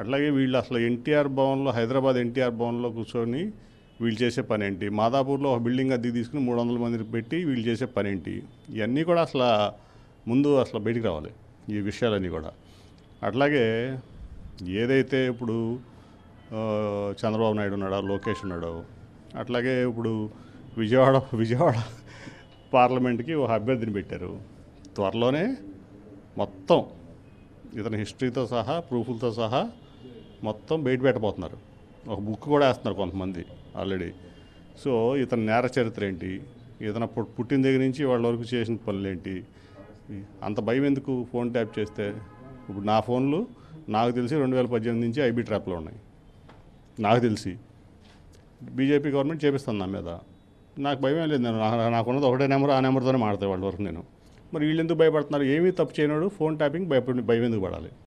అట్లాగే వీళ్ళు అసలు ఎన్టీఆర్ భవన్లో హైదరాబాద్ ఎన్టీఆర్ భవన్లో కూర్చొని వీళ్ళు చేసే పని ఏంటి మాదాపూర్లో ఒక బిల్డింగ్ అద్దె తీసుకుని మూడు వందల మంది పెట్టి వీళ్ళు చేసే పని ఏంటి ఇవన్నీ కూడా అసలు ముందు అసలు బయటికి రావాలి ఈ విషయాలన్నీ కూడా అట్లాగే ఏదైతే ఇప్పుడు చంద్రబాబు నాయుడు ఉన్నాడో లోకేష్ ఉన్నాడో అట్లాగే ఇప్పుడు విజయవాడ విజయవాడ పార్లమెంట్కి ఒక అభ్యర్థిని పెట్టారు త్వరలోనే మొత్తం ఇతని హిస్టరీతో సహా ప్రూఫ్లతో సహా మొత్తం బయట పెట్టబోతున్నారు ఒక బుక్ కూడా వేస్తున్నారు కొంతమంది ఆల్రెడీ సో ఇతని నేర చరిత్ర ఏంటి ఇతను పుట్టిన దగ్గర నుంచి వాళ్ళ వరకు చేసిన పనులు ఏంటి అంత భయం ఎందుకు ఫోన్ ట్యాప్ చేస్తే ఇప్పుడు నా ఫోన్లు నాకు తెలిసి రెండు వేల పద్దెనిమిది నుంచి ఐబీ ట్రాప్లో ఉన్నాయి నాకు తెలిసి బీజేపీ గవర్నమెంట్ చేపిస్తుంది నా మీద నాకు భయం లేదు నేను నాకున్నది ఒకటే నెంబర్ ఆ నెంబర్తోనే మాడతాయి వాళ్ళ వరకు నేను మరి వీళ్ళు ఎందుకు భయపడుతున్నారు ఏమీ తప్పు చేయనోడు ఫోన్ ట్యాపింగ్ భయపడి భయం ఎందుకు పడాలి